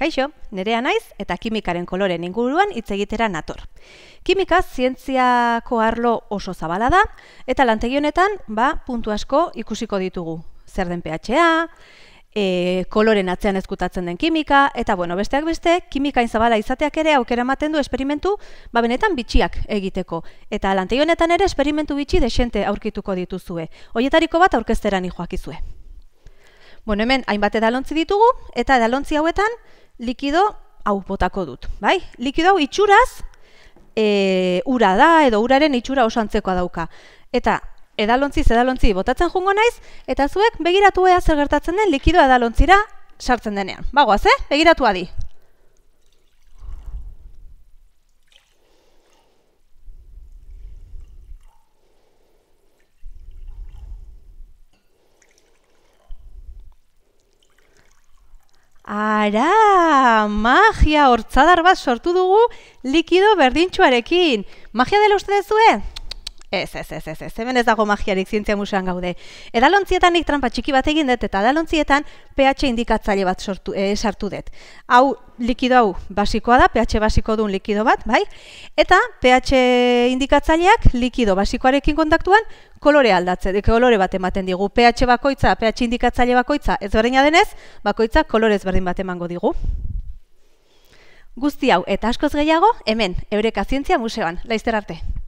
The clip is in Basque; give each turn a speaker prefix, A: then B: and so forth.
A: Kaixo, nerea naiz eta kimikaren
B: koloren inguruan hitz egitera nator. Kimika zientziako arlo oso zabala da eta lantegi honetan ba puntu asko ikusiko ditugu. Zer den pHa, e, koloren atzean ezkutatzen den kimika eta bueno, besteak beste, kimikain zabala izateak ere aukera ematen du esperimentu ba benetan bitxiak egiteko eta lantegi honetan ere esperimentu bitxi desente aurkituko dituzue. Hoietariko bat aurkezteran joakizue. Bueno, hemen hainbat edalontzi ditugu eta edalontzi hauetan likido hau botako dut, bai? Likido hau itxuraz e, ura da edo uraren itxura osantzekoa dauka. Eta edalontzi edalontzi botatzen jungo naiz eta zuek begiratu ea zer gertatzen den likidoa edalontzira sartzen denean. Bagoaz, eh? Begiratu adi. Ara, magia hortzadar bat sortu dugu likido berdintxuarekin. Magia dela uste dezue? Ez, ez, ez, ez, ez, hemen ez dago magiarik zientzia musean gaude. Edalontzietan nik trampa txiki bat egin dut eta edalontzietan pH indikatzaile bat sortu, e, sartu dut. Hau, likido hau basikoa da, pH basiko duen likido bat, bai? Eta pH indikatzaileak likido basikoarekin kontaktuan kolore aldatze, kolore bat ematen digu. pH bakoitza, pH indikatzaile bakoitza, ez berdina denez, bakoitza kolore ezberdin bat emango digu. Guzti hau,
A: eta askoz gehiago, hemen, Eureka Zientzia Museoan. Laizter arte!